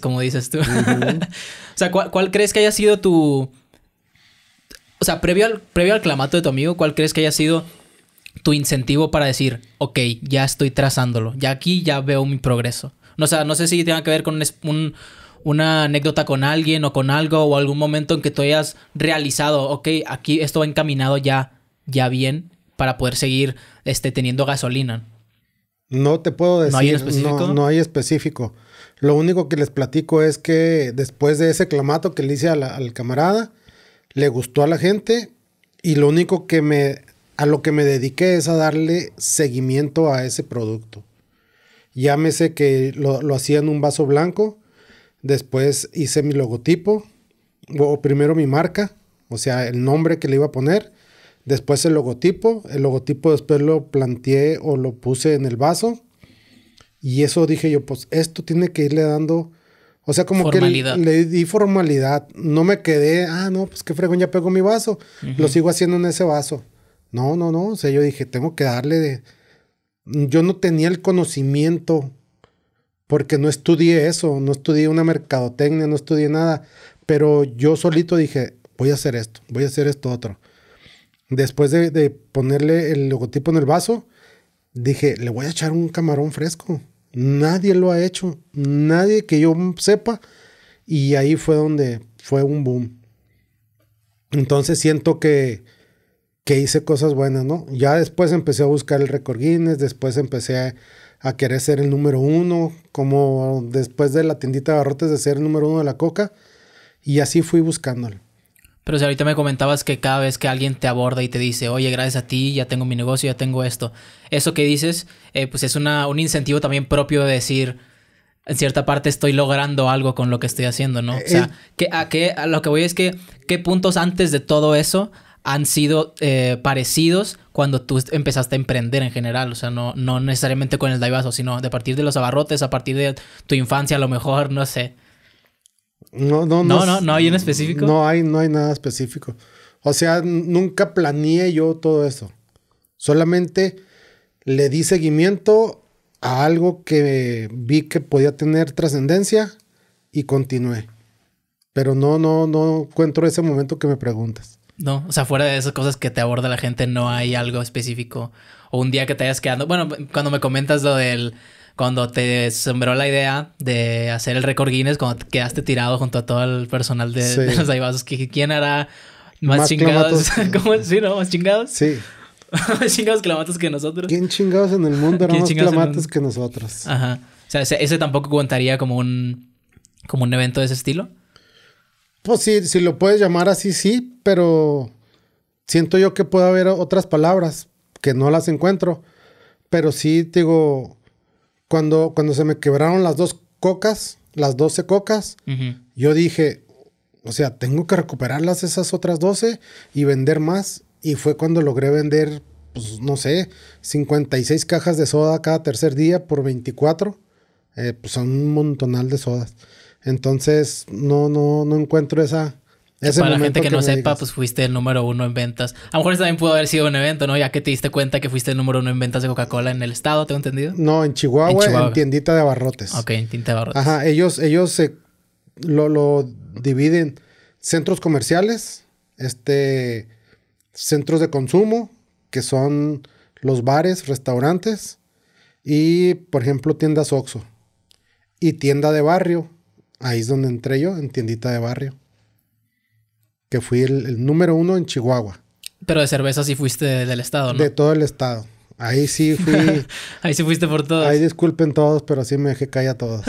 como dices tú. o sea, ¿cuál, crees que haya sido tu... O sea, previo al, previo al clamato de tu amigo, ¿cuál crees que haya sido tu incentivo para decir, ok, ya estoy trazándolo, ya aquí ya veo mi progreso? No, o sea, no sé si tenga que ver con una anécdota con alguien o con algo o algún momento en que tú hayas realizado, ok, aquí esto va encaminado ya, ya bien para poder seguir este, teniendo gasolina. No te puedo decir. ¿No hay específico? Lo único que les platico es que después de ese clamato que le hice al camarada, le gustó a la gente y lo único que me a lo que me dediqué es a darle seguimiento a ese producto. Llámese que lo, lo hacía en un vaso blanco, después hice mi logotipo, o primero mi marca, o sea, el nombre que le iba a poner, Después el logotipo. El logotipo después lo planteé o lo puse en el vaso. Y eso dije yo, pues esto tiene que irle dando. O sea, como que le, di formalidad. No me quedé, ah, no, pues qué fregón, ya pego mi vaso. Lo sigo haciendo en ese vaso. No, no, no. O sea, yo dije, tengo que darle de. Yo no tenía el conocimiento porque no estudié eso, no estudié una mercadotecnia, no estudié nada, pero yo solito dije, voy a hacer esto, voy a hacer esto otro. Después de, ponerle el logotipo en el vaso, dije, le voy a echar un camarón fresco. Nadie lo ha hecho, nadie que yo sepa. Y ahí fue donde fue un boom. Entonces siento que, hice cosas buenas, ¿no? Ya después empecé a buscar el récord Guinness, después empecé a, querer ser el número uno, como después de la tiendita de barrotes de ser el número uno de la coca. Y así fui buscándolo. Pero si ahorita me comentabas que cada vez que alguien te aborda y te dice, oye, gracias a ti, ya tengo mi negocio, ya tengo esto, eso que dices, eh, pues es una, un incentivo también propio de decir, en cierta parte estoy logrando algo con lo que estoy haciendo, ¿no? O sea, eh, que, a, qué, a lo que voy es que, ¿qué puntos antes de todo eso han sido eh, parecidos cuando tú empezaste a emprender en general, o sea, no, no necesariamente con el daivazo, sino de partir de los abarrotes, a partir de tu infancia a lo mejor, no sé. No, no, no. No, hay un específico. No hay, no hay nada específico. O sea, nunca planeé yo todo eso. Solamente le di seguimiento a algo que vi que podía tener trascendencia y continué. Pero no, no, no encuentro ese momento que me preguntas. No, o sea, fuera de esas cosas que te aborda la gente, no hay algo específico. O un día que te hayas quedando. Bueno, cuando me comentas lo del cuando te sombró la idea de hacer el récord Guinness, cuando quedaste tirado junto a todo el personal de, los ...que ¿quién hará más, chingados? ¿Cómo? Sí, ¿no? ¿Más chingados? Sí. más chingados clamatos que nosotros. ¿Quién chingados en el mundo hará más clamatos que nosotros? Ajá. O sea, ese, tampoco contaría como un, como un evento de ese estilo. Pues sí, si lo puedes llamar así, sí, pero siento yo que puede haber otras palabras que no las encuentro. Pero sí, digo, cuando, se me quebraron las dos cocas, las 12 cocas, yo dije, o sea, tengo que recuperarlas esas otras 12 y vender más. Y fue cuando logré vender, pues no sé, 56 cajas de soda cada tercer día por 24. Eh, pues son un montonal de sodas. Entonces, no, no, no encuentro esa, para la gente que, no sepa, pues fuiste el número uno en ventas. A lo mejor eso también pudo haber sido un evento, ¿no? Ya que te diste cuenta que fuiste el número uno en ventas de Coca-Cola en el estado, ¿tengo entendido? No, en Chihuahua, en, tiendita de abarrotes. Ok, en tiendita de abarrotes. Ajá, ellos, ellos lo, lo dividen centros comerciales, este, centros de consumo, que son los bares, restaurantes, y por ejemplo tiendas Oxxo. Y tienda de barrio, ahí es donde entré yo, en tiendita de barrio que fui el, número uno en Chihuahua. Pero de cerveza sí fuiste del estado, ¿no? De todo el estado. Ahí sí fui. ahí sí fuiste por todos. Ahí disculpen todos, pero sí me dejé caer a todos.